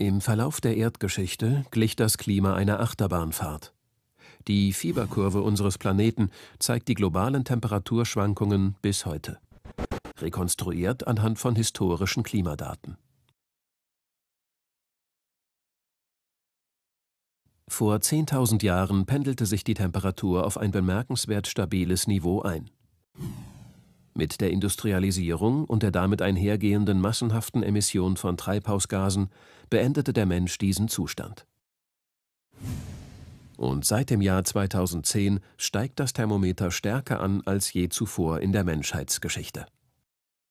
Im Verlauf der Erdgeschichte glich das Klima einer Achterbahnfahrt. Die Fieberkurve unseres Planeten zeigt die globalen Temperaturschwankungen bis heute. Rekonstruiert anhand von historischen Klimadaten. Vor 10.000 Jahren pendelte sich die Temperatur auf ein bemerkenswert stabiles Niveau ein. Mit der Industrialisierung und der damit einhergehenden massenhaften Emission von Treibhausgasen beendete der Mensch diesen Zustand. Und seit dem Jahr 2010 steigt das Thermometer stärker an als je zuvor in der Menschheitsgeschichte.